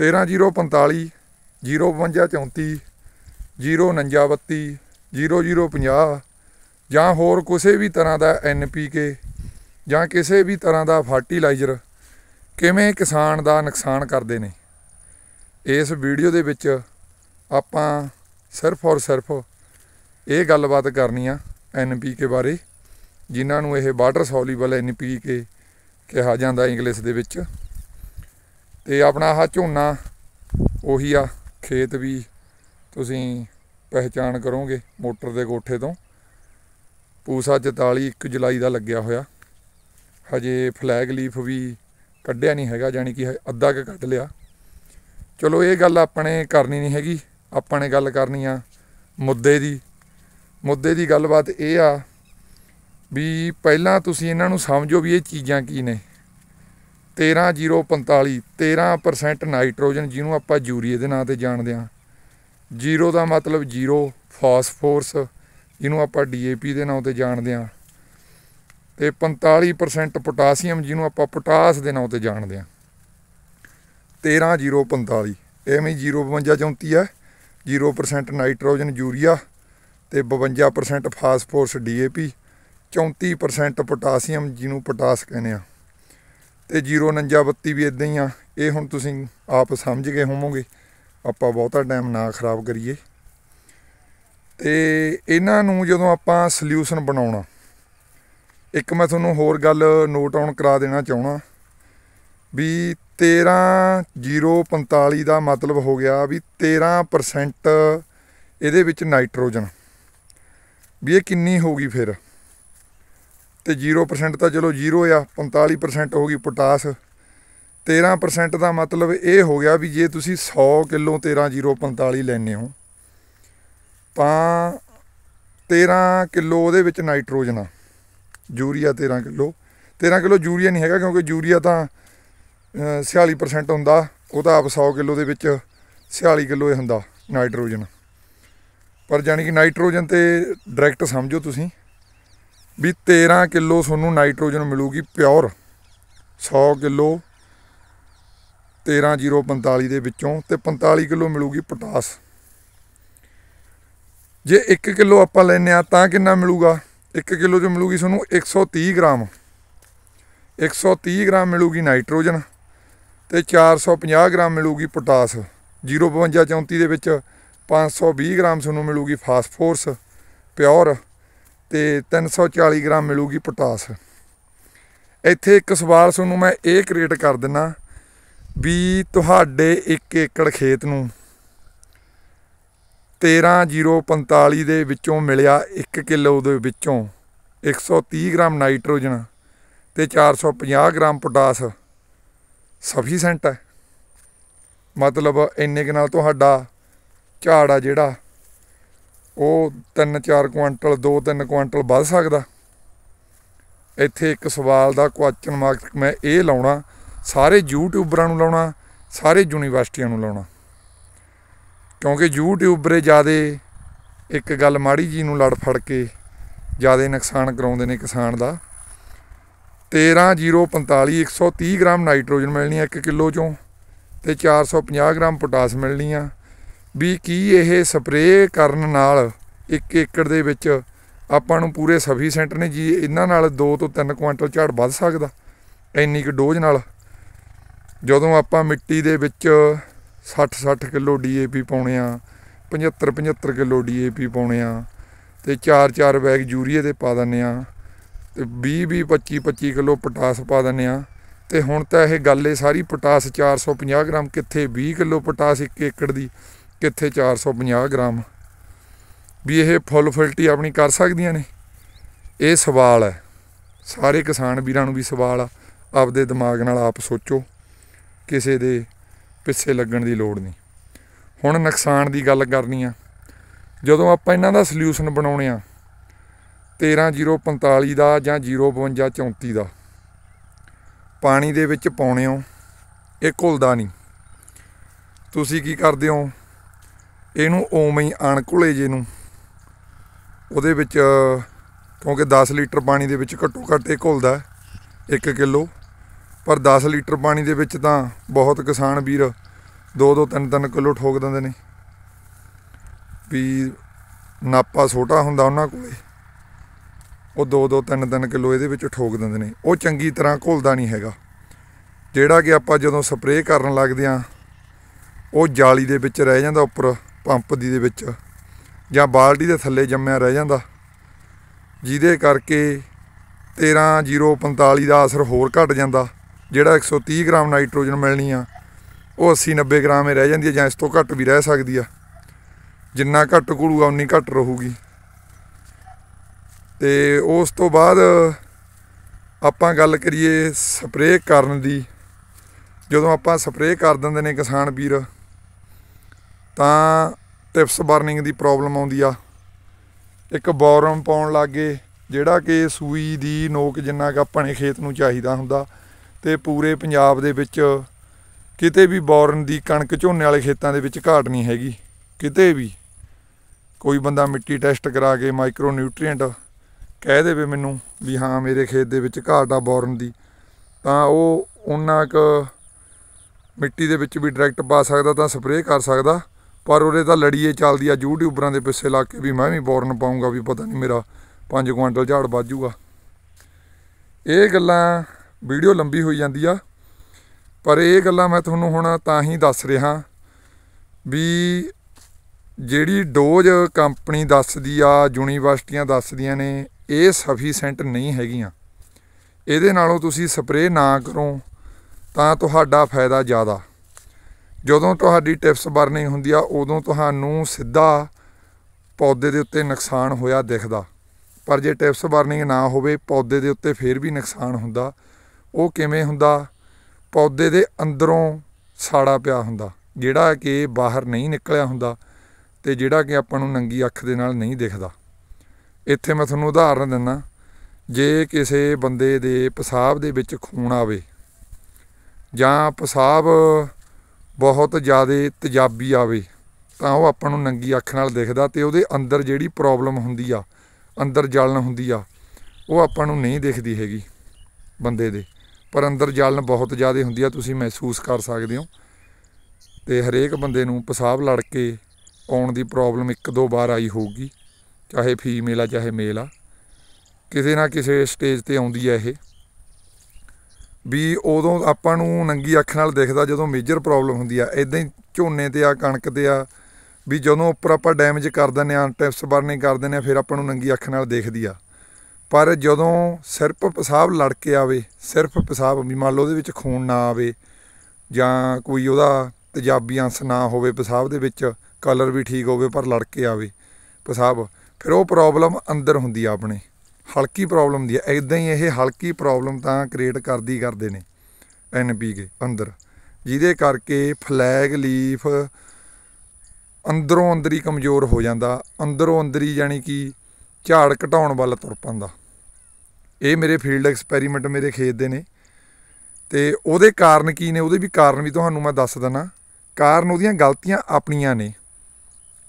13045 05234 04932 0050 ਜਾਂ ਹੋਰ ਕਿਸੇ ਵੀ ਤਰ੍ਹਾਂ ਦਾ ਐਨਪੀਕੇ ਜਾਂ ਕਿਸੇ ਵੀ ਤਰ੍ਹਾਂ ਦਾ ਫਰਟੀਲਾਈਜ਼ਰ ਕਿਵੇਂ ਕਿਸਾਨ ਦਾ ਨੁਕਸਾਨ ਕਰਦੇ ਨੇ ਇਸ ਵੀਡੀਓ ਦੇ ਵਿੱਚ ਆਪਾਂ ਸਿਰਫ ਔਰ ਸਿਰਫ ਇਹ ਗੱਲਬਾਤ ਕਰਨੀ ਆ ਐਨਪੀਕੇ ਬਾਰੇ ਜਿਨ੍ਹਾਂ ਨੂੰ ਇਹ ਵਾਟਰ ਸੋਲਿਬਲ ਐਨਪੀਕੇ ਕਿਹਾ ਜਾਂਦਾ ਇੰਗਲਿਸ਼ ਦੇ ਵਿੱਚ ਤੇ ਆਪਣਾ ਆਹ ਝੋਨਾ ਉਹੀ ਆ ਖੇਤ ਵੀ ਤੁਸੀਂ ਪਹਿਚਾਨ ਕਰੋਗੇ ਮੋਟਰ ਦੇ ਕੋਠੇ ਤੋਂ ਪੂਸਾ 44 1 ਜੁਲਾਈ ਦਾ ਲੱਗਿਆ ਹੋਇਆ ਹਜੇ ਫਲੈਗ ਲੀਫ ਵੀ ਕੱਢਿਆ ਨਹੀਂ ਹੈਗਾ ਜਾਨੀ ਕਿ ਅੱਧਾ ਕ ਕੱਢ ਲਿਆ ਚਲੋ ਇਹ ਗੱਲ ਆਪਣੇ ਕਰਨੀ ਨਹੀਂ ਹੈਗੀ ਆਪਾਂ ਨੇ ਗੱਲ ਕਰਨੀ ਆ ਮੁੱਦੇ ਦੀ ਮੁੱਦੇ ਦੀ ਗੱਲਬਾਤ ਇਹ ਆ ਵੀ ਪਹਿਲਾਂ ਤੁਸੀਂ ਇਹਨਾਂ ਨੂੰ ਸਮਝੋ ਵੀ ਇਹ ਚੀਜ਼ਾਂ ਕੀ ਨੇ 13045 13% ਨਾਈਟ੍ਰੋਜਨ ਜਿਹਨੂੰ ਆਪਾਂ ਯੂਰੀਏ ਦੇ ਨਾਂ ਤੇ ਜਾਣਦੇ ਹਾਂ ਜ਼ੀਰੋ ਦਾ ਮਤਲਬ ਜ਼ੀਰੋ ਫਾਸਫੋਰਸ ਜਿਹਨੂੰ ਆਪਾਂ ਡੀਏਪੀ ਦੇ ਨਾਂ ਤੇ ਜਾਣਦੇ ਹਾਂ ਤੇ 45% ਪੋਟਾਸ਼ੀਅਮ ਜਿਹਨੂੰ ਆਪਾਂ ਪੋਟਾਸ ਦੇ ਨਾਂ ਤੇ ਜਾਣਦੇ ਹਾਂ 13045 ਐਵੇਂ 34 ਹੈ 0% ਨਾਈਟ੍ਰੋਜਨ ਯੂਰੀਆ ਤੇ 52% ਫਾਸਫੋਰਸ ਡੀਏਪੀ 34% ਪੋਟਾਸ਼ੀਅਮ ਜਿਹਨੂੰ ਪੋਟਾਸ ਕਹਿੰਦੇ ਆ ਤੇ 04932 ਵੀ ਇਦਾਂ ਹੀ ਆ ਇਹ ਹੁਣ ਤੁਸੀਂ ਆਪ ਸਮਝ ਗਏ ਹੋਵੋਗੇ ਆਪਾਂ ਬਹੁਤਾ ਟਾਈਮ ਨਾ ਖਰਾਬ ਕਰੀਏ ਤੇ ਇਹਨਾਂ ਨੂੰ ਜਦੋਂ ਆਪਾਂ ਸੋਲੂਸ਼ਨ ਬਣਾਉਣਾ ਇੱਕ ਮੈਂ ਤੁਹਾਨੂੰ ਹੋਰ ਗੱਲ ਨੋਟ ਆਉਣ ਕਰਾ ਦੇਣਾ ਚਾਹਣਾ ਵੀ 13045 ਦਾ ਮਤਲਬ ਹੋ ਗਿਆ ਵੀ 13% ਇਹਦੇ ਵਿੱਚ ਨਾਈਟ੍ਰੋਜਨ ਵੀ ਇਹ ਕਿੰਨੀ ਹੋਗੀ ਫਿਰ ਤੇ 0% ਤਾਂ ਚਲੋ 0 ਆ 45% ਹੋ ਗਈ ਪੋਟਾਸ 13% ਦਾ ਮਤਲਬ ਇਹ ਹੋ ਗਿਆ ਵੀ ਜੇ ਤੁਸੀਂ 100 ਕਿਲੋ 13045 ਲੈਨੇ ਹੋ ਤਾਂ 13 ਕਿਲੋ ਉਹਦੇ ਵਿੱਚ ਨਾਈਟ੍ਰੋਜਨ ਆ ਯੂਰੀਆ 13 ਕਿਲੋ 13 ਕਿਲੋ ਯੂਰੀਆ ਨਹੀਂ ਹੈਗਾ ਕਿਉਂਕਿ ਯੂਰੀਆ ਤਾਂ 46% ਹੁੰਦਾ ਉਹ ਤਾਂ ਆਪ 100 ਕਿਲੋ ਦੇ ਵਿੱਚ 46 ਕਿਲੋ ਇਹ ਹੁੰਦਾ ਨਾਈਟ੍ਰੋਜਨ ਪਰ ਜਾਨੀ ਕਿ ਨਾਈਟ੍ਰੋਜਨ ਤੇ ਡਾਇਰੈਕਟ ਸਮਝੋ ਤੁਸੀਂ ਵੀ 13 ਕਿਲੋ ਤੁਹਾਨੂੰ ਨਾਈਟ੍ਰੋਜਨ ਮਿਲੂਗੀ ਪਿਓਰ 100 ਕਿਲੋ 13045 ਦੇ ਵਿੱਚੋਂ ਤੇ 45 ਕਿਲੋ ਮਿਲੂਗੀ ਪੋਟਾਸ ਜੇ 1 ਕਿਲੋ ਆਪਾਂ ਲੈਨੇ ਆ ਤਾਂ ਕਿੰਨਾ ਮਿਲੂਗਾ 1 ਕਿਲੋ ਚ ਮਿਲੂਗੀ ਤੁਹਾਨੂੰ 130 ਗ੍ਰਾਮ 130 ਗ੍ਰਾਮ ਮਿਲੂਗੀ ਨਾਈਟ੍ਰੋਜਨ ਤੇ 450 ਗ੍ਰਾਮ ਮਿਲੂਗੀ ਪੋਟਾਸ 05534 ਦੇ ਵਿੱਚ 520 ਗ੍ਰਾਮ ਤੁਹਾਨੂੰ ਮਿਲੂਗੀ ਫਾਸਫੋਰਸ ਪਿਓਰ ਤੇ 340 ਗ੍ਰਾਮ ਮਿਲੂਗੀ ਪੋਟਾਸ ਇੱਥੇ ਇੱਕ ਸਵਾਲ ਤੁਹਾਨੂੰ ਮੈਂ ਇਹ ਕ੍ਰੀਏਟ ਕਰ ਦਿੰਨਾ ਵੀ ਤੁਹਾਡੇ 1 ਏਕੜ ਖੇਤ ਨੂੰ 13045 ਦੇ ਵਿੱਚੋਂ ਮਿਲਿਆ 1 ਕਿਲੋ ਦੇ ਵਿੱਚੋਂ 130 ਗ੍ਰਾਮ ਨਾਈਟ੍ਰੋਜਨ ਤੇ 450 ਗ੍ਰਾਮ ਪੋਟਾਸ ਸਫੀਸ਼ੈਂਟ ਹੈ ਮਤਲਬ ਇੰਨੇ ਕਿ ਨਾਲ ਤੁਹਾਡਾ ਝਾੜ ਆ ਜਿਹੜਾ ਉਹ 3-4 ਕੁਇੰਟਲ 2-3 ਕੁਇੰਟਲ ਵੱਧ ਸਕਦਾ ਇੱਥੇ ਇੱਕ ਸਵਾਲ ਦਾ ਕੁਐਸਚਨ ਮਾਰਕ ਮੈਂ ਇਹ ਲਾਉਣਾ ਸਾਰੇ ਯੂਟਿਊਬਰਾਂ ਨੂੰ ਲਾਉਣਾ ਸਾਰੇ ਯੂਨੀਵਰਸਿਟੀਆਂ ਨੂੰ ਲਾਉਣਾ ਕਿਉਂਕਿ ਯੂਟਿਊਬਰੇ ਜਿਆਦੇ ਇੱਕ ਗੱਲ ਮਾੜੀ ਜੀ ਨੂੰ ਲੜ ਫੜ ਕੇ ਜਿਆਦੇ ਨੁਕਸਾਨ ਕਰਾਉਂਦੇ ਨੇ ਕਿਸਾਨ ਦਾ 13045 130 ਗ੍ਰਾਮ ਨਾਈਟ੍ਰੋਜਨ ਮਿਲਣੀ ਹੈ 1 ਕਿਲੋ ਚੋਂ ਤੇ 450 ਗ੍ਰਾਮ ਪੋਟਾਸ ਮਿਲਣੀ ਆ ਵੀ ਕੀ ਇਹ ਸਪਰੇਅ ਕਰਨ ਨਾਲ 1 ਏਕੜ ਦੇ ਵਿੱਚ ਆਪਾਂ ਨੂੰ ਪੂਰੇ ਸਫੀਸ਼ੈਂਟ ਨੇ ਜੀ ਇਹਨਾਂ ਨਾਲ 2 ਤੋਂ 3 ਕੁਇੰਟਲ ਝਾੜ ਵੱਧ ਸਕਦਾ ਇੰਨੀ ਕੁ ਡੋਜ਼ ਨਾਲ ਜਦੋਂ ਆਪਾਂ ਮਿੱਟੀ ਦੇ ਵਿੱਚ 60-60 ਕਿਲੋ ਡੀਏਪੀ ਪਾਉਣੇ ਆ 75-75 ਕਿਲੋ ਡੀਏਪੀ ਪਾਉਣੇ ਆ ਤੇ 4-4 ਬੈਗ ਯੂਰੀਆ ਦੇ ਪਾ ਦਿੰਨੇ ਆ ਤੇ 20-20 25-25 ਕਿਲੋ ਪੋਟਾਸ ਪਾ ਦਿੰਨੇ ਆ ਤੇ ਹੁਣ ਤਾਂ ਇਹ ਗੱਲ ਏ ਸਾਰੀ ਪੋਟਾਸ 450 ਗ੍ਰਾਮ ਕਿੱਥੇ 20 ਕਿਲੋ ਪੋਟਾਸ 1 ਏਕੜ ਦੀ ਕਿੱਥੇ 450 ਗ੍ਰਾਮ ਵੀ ਇਹ ਫੁੱਲ ਫਿਲਟੀ ਆਪਣੀ ਕਰ ਸਕਦੀਆਂ ਨੇ ਇਹ ਸਵਾਲ ਹੈ ਸਾਰੇ ਕਿਸਾਨ ਵੀਰਾਂ ਨੂੰ ਵੀ ਸਵਾਲ ਆ ਆਪਦੇ ਦਿਮਾਗ ਨਾਲ ਆਪ ਸੋਚੋ ਕਿਸੇ ਦੇ ਪਿੱਛੇ ਲੱਗਣ ਦੀ ਲੋੜ ਨਹੀਂ ਹੁਣ ਨੁਕਸਾਨ ਦੀ ਗੱਲ ਕਰਨੀ ਆ ਜਦੋਂ ਆਪਾਂ ਇਹਨਾਂ ਦਾ ਸੋਲੂਸ਼ਨ ਬਣਾਉਣੇ ਆ 13045 ਦਾ ਜਾਂ 05234 ਦਾ ਪਾਣੀ ਦੇ ਵਿੱਚ ਪਾਉਣੇ ਹੋ ਇਹ ਘੁਲਦਾ ਨਹੀਂ ਤੁਸੀਂ ਕੀ ਕਰਦੇ ਹੋ ਇਹਨੂੰ ਓਵੇਂ ਹੀ ਅਣਕੁਲੇ ਜੇ ਨੂੰ ਉਹਦੇ ਵਿੱਚ ਕਿਉਂਕਿ 10 ਲੀਟਰ ਪਾਣੀ ਦੇ ਵਿੱਚ ਘੱਟੋ ਘੱਟ ਇਹ ਘੁਲਦਾ 1 ਕਿਲੋ ਪਰ 10 ਲੀਟਰ ਪਾਣੀ ਦੇ ਵਿੱਚ ਤਾਂ ਬਹੁਤ ਕਿਸਾਨ ਵੀਰ 2-2 3-3 ਕਿਲੋ ਠੋਕ ਦਿੰਦੇ ਨੇ ਵੀ ਨਾਪਾ ਛੋਟਾ ਹੁੰਦਾ ਉਹਨਾਂ ਕੋਲੇ ਉਹ 2-2 3-3 ਕਿਲੋ ਇਹਦੇ ਵਿੱਚ ਠੋਕ ਦਿੰਦੇ ਨੇ ਉਹ ਚੰਗੀ ਤਰ੍ਹਾਂ ਘੁਲਦਾ ਨਹੀਂ ਹੈਗਾ ਜਿਹੜਾ ਕਿ ਆਪਾਂ ਜਦੋਂ ਸਪਰੇਅ ਕਰਨ ਲੱਗਦੇ ਆਂ ਉਹ ਜਾਲੀ ਦੇ ਵਿੱਚ ਰਹਿ ਜਾਂਦਾ ਉੱਪਰ ਪੰਪ ਦੀ ਦੇ ਵਿੱਚ ਜਾਂ ਬਾਲਟੀ ਦੇ ਥੱਲੇ ਜੰਮਿਆ ਰਹਿ ਜਾਂਦਾ ਜਿਹਦੇ ਕਰਕੇ 13045 ਦਾ ਅਸਰ ਹੋਰ ਘਟ ਜਾਂਦਾ ਜਿਹੜਾ 130 ਗ੍ਰਾਮ ਨਾਈਟ੍ਰੋਜਨ ਮਿਲਣੀ ਆ ਉਹ 80 90 ਗ੍ਰਾਮ ਹੀ ਰਹਿ ਜਾਂਦੀ ਹੈ ਜਾਂ ਇਸ ਤੋਂ ਘੱਟ ਵੀ ਰਹਿ ਸਕਦੀ ਆ ਜਿੰਨਾ ਘੱਟ ਘੂੜੂਗਾ ਉਨੀ ਘੱਟ ਰਹੂਗੀ ਤੇ ਉਸ ਤੋਂ ਬਾਅਦ ਆਪਾਂ ਗੱਲ ਕਰੀਏ ਸਪਰੇਅ ਕਰਨ ਦੀ ਜਦੋਂ ਆਪਾਂ ਸਪਰੇਅ ਕਰ ਦਿੰਦੇ ਨੇ ਕਿਸਾਨ ਵੀਰ ਤਾਂ ਟਿਪਸ ਬਰਨਿੰਗ ਦੀ ਪ੍ਰੋਬਲਮ ਆਉਂਦੀ ਆ ਇੱਕ ਬੋਰਮ ਪਾਉਣ ਲੱਗੇ ਜਿਹੜਾ ਕਿ ਸੂਈ ਦੀ ਨੋਕ ਜਿੰਨਾ ਕ ਆਪਣੇ ਖੇਤ ਨੂੰ ਚਾਹੀਦਾ ਹੁੰਦਾ ਤੇ ਪੂਰੇ ਪੰਜਾਬ ਦੇ ਵਿੱਚ ਕਿਤੇ ਵੀ ਬੋਰਨ ਦੀ ਕਣਕ ਝੋਨੇ ਵਾਲੇ ਖੇਤਾਂ ਦੇ ਵਿੱਚ ਘਾਟ ਨਹੀਂ ਹੈਗੀ ਕਿਤੇ ਵੀ ਕੋਈ ਬੰਦਾ ਮਿੱਟੀ ਟੈਸਟ ਕਰਾ ਕੇ ਮਾਈਕਰੋ ਨਿਊਟ੍ਰੀਐਂਟ ਕਹਿ ਦੇਵੇ ਮੈਨੂੰ ਵੀ ਹਾਂ ਮੇਰੇ ਖੇਤ ਦੇ ਵਿੱਚ ਘਾਟ ਆ ਬੋਰਨ ਦੀ ਤਾਂ ਉਹ ਉਹਨਾਂ ਕ ਮਿੱਟੀ ਦੇ ਵਿੱਚ ਵੀ ਡਾਇਰੈਕਟ ਪਾ ਸਕਦਾ ਤਾਂ ਸਪਰੇਅ ਕਰ ਸਕਦਾ ਪਰ ਉਹਦੇ ਤਾਂ ਲੜੀਏ ਚੱਲਦੀ ਆ ਯੂਟਿਊਬਰਾਂ ਦੇ ਪਿੱਛੇ ਲੱਗ ਕੇ ਵੀ ਮੈਂ ਵੀ ਬੋਰਨ ਪਾਉਂਗਾ ਵੀ ਪਤਾ ਨਹੀਂ ਮੇਰਾ 5 ਕੁਇੰਟਲ ਝਾੜ ਵੱਜੂਗਾ ਇਹ ਗੱਲਾਂ ਵੀਡੀਓ ਲੰਬੀ ਹੋਈ ਜਾਂਦੀ ਆ ਪਰ ਇਹ ਗੱਲਾਂ ਮੈਂ ਤੁਹਾਨੂੰ ਹੁਣ ਤਾਂ ਹੀ ਦੱਸ ਰਿਹਾ ਵੀ ਜਿਹੜੀ ਡੋਜ਼ ਕੰਪਨੀ ਦੱਸਦੀ ਆ ਯੂਨੀਵਰਸਿਟੀਆਂ ਦੱਸਦੀਆਂ ਨੇ ਇਹ ਸਫੀਸ਼ੈਂਟ ਨਹੀਂ ਹੈਗੀਆਂ ਇਹਦੇ ਨਾਲੋਂ ਤੁਸੀਂ ਸਪਰੇਅ ਨਾ ਕਰੋ ਤਾਂ ਤੁਹਾਡਾ ਫਾਇਦਾ ਜ਼ਿਆਦਾ ਜਦੋਂ ਤੁਹਾਡੀ ਟਿਪਸ ਬਰਨਿੰਗ ਹੁੰਦੀ ਆ ਉਦੋਂ ਤੁਹਾਨੂੰ ਸਿੱਧਾ ਪੌਦੇ ਦੇ ਉੱਤੇ ਨੁਕਸਾਨ ਹੋਇਆ ਦਿਖਦਾ ਪਰ ਜੇ ਟਿਪਸ ਬਰਨਿੰਗ ਨਾ ਹੋਵੇ ਪੌਦੇ ਦੇ ਉੱਤੇ ਫੇਰ ਵੀ ਨੁਕਸਾਨ ਹੁੰਦਾ ਉਹ ਕਿਵੇਂ ਹੁੰਦਾ ਪੌਦੇ ਦੇ ਅੰਦਰੋਂ ਸਾੜਾ ਪਿਆ ਹੁੰਦਾ ਜਿਹੜਾ ਕਿ ਬਾਹਰ ਨਹੀਂ ਨਿਕਲਿਆ ਹੁੰਦਾ ਤੇ ਜਿਹੜਾ ਕਿ ਆਪਾਂ ਨੂੰ ਨੰਗੀ ਅੱਖ ਦੇ ਨਾਲ ਨਹੀਂ ਦਿਖਦਾ ਇੱਥੇ ਮੈਂ ਤੁਹਾਨੂੰ ਉਦਾਹਰਨ ਦਿੰਨਾ ਜੇ ਕਿਸੇ ਬੰਦੇ ਦੇ ਪਿਸ਼ਾਬ ਦੇ ਵਿੱਚ ਖੂਨ ਆਵੇ ਜਾਂ ਪਿਸ਼ਾਬ ਬਹੁਤ ਜ਼ਿਆਦਾ ਤਜਾਬੀ ਆਵੇ ਤਾਂ ਉਹ ਆਪਾਂ ਨੂੰ ਨੰਗੀ ਅੱਖ ਨਾਲ ਦਿਖਦਾ ਤੇ ਉਹਦੇ ਅੰਦਰ ਜਿਹੜੀ ਪ੍ਰੋਬਲਮ ਹੁੰਦੀ ਆ ਅੰਦਰ ਜਲਨ ਹੁੰਦੀ ਆ ਉਹ ਆਪਾਂ ਨੂੰ ਨਹੀਂ ਦਿਖਦੀ ਹੈਗੀ ਬੰਦੇ ਦੇ ਪਰ ਅੰਦਰ ਜਲਨ ਬਹੁਤ ਜ਼ਿਆਦਾ ਹੁੰਦੀ ਆ ਤੁਸੀਂ ਮਹਿਸੂਸ ਕਰ ਸਕਦੇ ਹੋ ਤੇ ਹਰੇਕ ਬੰਦੇ ਨੂੰ ਪਸਾਬ ਲੜ ਕੇ ਆਉਣ ਦੀ ਪ੍ਰੋਬਲਮ ਇੱਕ ਦੋ ਵਾਰ ਆਈ ਹੋਊਗੀ ਚਾਹੇ ਫੀਮੇਲ ਆ ਚਾਹੇ ਮੇਲ ਆ ਕਿਸੇ ਨਾ ਕਿਸੇ ਸਟੇਜ ਤੇ ਆਉਂਦੀ ਆ ਇਹ ਵੀ ਉਦੋਂ ਆਪਾਂ ਨੂੰ ਨੰਗੀ ਅੱਖ ਨਾਲ ਦੇਖਦਾ ਜਦੋਂ ਮੇਜਰ ਪ੍ਰੋਬਲਮ ਹੁੰਦੀ ਆ ਇਦਾਂ ਹੀ ਝੋਨੇ ਤੇ ਆ ਕਣਕ ਤੇ ਆ ਵੀ ਜਦੋਂ ਉੱਪਰ ਆਪਾਂ ਡੈਮੇਜ ਕਰ ਦਿੰਦੇ ਆ ਟਿਪਸ ਬਰਨਿੰਗ ਕਰ ਦਿੰਦੇ ਆ ਫਿਰ ਆਪਾਂ ਨੂੰ ਨੰਗੀ ਅੱਖ ਨਾਲ ਦੇਖਦੀ ਆ ਪਰ ਜਦੋਂ ਸਿਰਫ ਪਿਸ਼ਾਬ ਲੜ ਕੇ ਆਵੇ ਸਿਰਫ ਪਿਸ਼ਾਬ ਵੀ ਮੰਨ ਲਓ ਉਹਦੇ ਵਿੱਚ ਖੂਨ ਨਾ ਆਵੇ ਜਾਂ ਕੋਈ ਉਹਦਾ ਤੇਜ਼ਾਬੀ ਅੰਸ਼ ਨਾ ਹੋਵੇ ਪਿਸ਼ਾਬ ਦੇ ਵਿੱਚ ਕਲਰ ਵੀ ਠੀਕ ਹੋਵੇ ਪਰ ਲੜ ਕੇ ਆਵੇ ਪਿਸ਼ਾਬ ਫਿਰ ਉਹ ਪ੍ਰੋਬਲਮ ਅੰਦਰ ਹੁੰਦੀ ਆ ਆਪਣੇ ਹਲਕੀ ਪ੍ਰੋਬਲਮ ਦੀ ਹੈ ਇਦਾਂ ਹੀ ਇਹ ਹਲਕੀ ਪ੍ਰੋਬਲਮ ਤਾਂ ਕ੍ਰੀਏਟ ਕਰਦੀ ਕਰਦੇ ਨੇ ਐਨਪੀਕੇ ਅੰਦਰ ਜਿਹਦੇ ਕਰਕੇ ਫਲੈਗ ਲੀਫ ਅੰਦਰੋਂ ਅੰਦਰੀ ਕਮਜ਼ੋਰ ਹੋ ਜਾਂਦਾ ਅੰਦਰੋਂ ਅੰਦਰੀ ਯਾਨੀ ਕਿ ਝਾੜ ਘਟਾਉਣ ਵੱਲ ਤੁਰ ਪੰਦਾ ਇਹ ਮੇਰੇ ਫੀਲਡ ਐਕਸਪੈਰੀਮੈਂਟ ਮੇਰੇ ਖੇਤ ਦੇ ਨੇ ਤੇ ਉਹਦੇ ਕਾਰਨ ਕੀ ਨੇ ਉਹਦੇ ਵੀ ਕਾਰਨ ਵੀ ਤੁਹਾਨੂੰ ਮੈਂ ਦੱਸ ਦਣਾ ਕਾਰਨ ਉਹਦੀਆਂ ਗਲਤੀਆਂ ਆਪਣੀਆਂ ਨੇ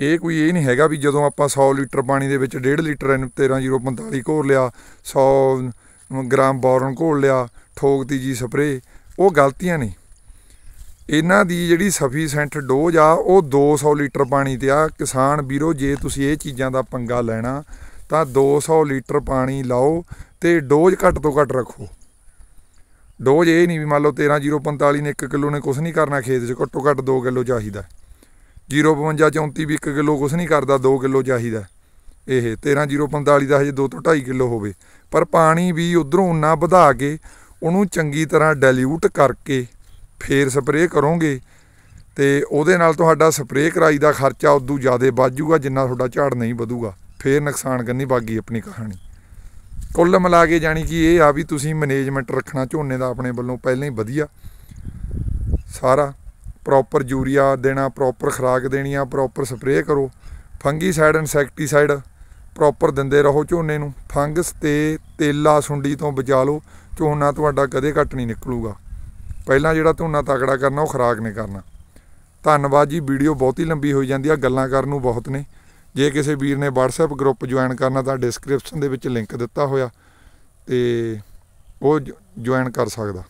ਇਹ ਕੋਈ ਇਹ ਨਹੀਂ ਹੈਗਾ ਵੀ ਜਦੋਂ ਆਪਾਂ 100 ਲੀਟਰ ਪਾਣੀ ਦੇ ਵਿੱਚ 1.5 ਲੀਟਰ ਐਨ 13045 ਘੋਲ ਲਿਆ 100 ਗ੍ਰਾਮ ਬੋਰਨ ਘੋਲ ਲਿਆ ਠੋਕ ਦੀ ਜੀ ਸਪਰੇ ਉਹ ਗਲਤੀਆਂ ਨਹੀਂ ਇਹਨਾਂ ਦੀ ਜਿਹੜੀ ਸਫੀਸੈਂਟ ਡੋਜ਼ ਆ ਉਹ 200 ਲੀਟਰ ਪਾਣੀ ਤੇ ਆ ਕਿਸਾਨ ਵੀਰੋ ਜੇ ਤੁਸੀਂ ਇਹ ਚੀਜ਼ਾਂ ਦਾ ਪੰਗਾ ਲੈਣਾ ਤਾਂ 200 ਲੀਟਰ ਪਾਣੀ ਲਾਓ ਤੇ ਡੋਜ਼ ਘੱਟ ਤੋਂ ਘੱਟ ਰੱਖੋ ਡੋਜ਼ ਇਹ ਨਹੀਂ ਵੀ ਮੰਨ ਲਓ 13045 ਨੇ 1 ਕਿਲੋ ਨੇ ਕੁਝ ਨਹੀਂ ਕਰਨਾ ਖੇਤ 'ਚ ਘੱਟੋ ਘੱਟ 2 ਕਿਲੋ ਚਾਹੀਦਾ 052 34 ਵੀ 1 ਕਿਲੋ ਕੁਛ ਨਹੀਂ ਕਰਦਾ 2 ਕਿਲੋ ਚਾਹੀਦਾ ਇਹ 13045 ਦਾ ਹਜੇ 2 ਤੋਂ 2.5 ਕਿਲੋ ਹੋਵੇ ਪਰ ਪਾਣੀ ਵੀ ਉਧਰੋਂ ਉਨਾ ਵਧਾ ਕੇ ਉਹਨੂੰ ਚੰਗੀ ਤਰ੍ਹਾਂ ਡਾਇਲੂਟ ਕਰਕੇ ਫੇਰ ਸਪਰੇਅ ਕਰੋਗੇ ਤੇ ਉਹਦੇ ਨਾਲ ਤੁਹਾਡਾ ਸਪਰੇਅ ਕਰਾਈ ਦਾ ਖਰਚਾ ਉਦੋਂ ਜ਼ਿਆਦਾ ਵੱਧ ਜਾਊਗਾ ਜਿੰਨਾ ਤੁਹਾਡਾ ਝਾੜ ਨਹੀਂ ਵਧੂਗਾ ਫੇਰ ਨੁਕਸਾਨ ਕਰਨੀ ਬਾਗੀ ਆਪਣੀ ਕਹਾਣੀ ਕੁੱਲ ਮਿਲਾ ਕੇ ਜਾਨੀ ਕਿ ਇਹ ਆ ਵੀ ਤੁਸੀਂ ਮੈਨੇਜਮੈਂਟ ਰੱਖਣਾ ਝੋਨੇ ਦਾ ਆਪਣੇ ਵੱਲੋਂ ਪਹਿਲਾਂ ਹੀ ਵਧੀਆ ਸਾਰਾ ਪ੍ਰੋਪਰ ਯੂਰੀਆ ਦੇਣਾ ਪ੍ਰੋਪਰ ਖਰਾਕ ਦੇਣੀ ਆ ਪ੍ਰੋਪਰ ਸਪਰੇਅ ਕਰੋ ਫੰਗੀਸਾਈਡ ਇਨਸੈਕਟੀਸਾਈਡ ਪ੍ਰੋਪਰ ਦਿੰਦੇ ਰਹੋ ਝੋਨੇ ਨੂੰ ਫੰਗਸ ਤੇ ਤੇਲਾ ਸੁੰਡੀ ਤੋਂ ਬਚਾ ਲਓ ਝੋਨਾ ਤੁਹਾਡਾ ਕਦੇ ਘੱਟ ਨਹੀਂ ਨਿਕਲੂਗਾ ਪਹਿਲਾਂ ਜਿਹੜਾ ਝੋਨਾ ਤਕੜਾ ਕਰਨਾ ਉਹ ਖਰਾਕ ਨੇ ਕਰਨਾ ਧੰਨਵਾਦ ਜੀ ਵੀਡੀਓ ਬਹੁਤ ਹੀ ਲੰਬੀ ਹੋਈ ਜਾਂਦੀ ਆ ਗੱਲਾਂ ਕਰਨ ਨੂੰ ਬਹੁਤ ਨੇ ਜੇ ਕਿਸੇ ਵੀਰ ਨੇ WhatsApp ਗਰੁੱਪ ਜੁਆਇਨ ਕਰਨਾ ਤਾਂ ਡਿਸਕ੍ਰਿਪਸ਼ਨ ਦੇ ਵਿੱਚ ਲਿੰਕ ਦਿੱਤਾ ਹੋਇਆ ਤੇ ਉਹ ਜੁਆਇਨ ਕਰ ਸਕਦਾ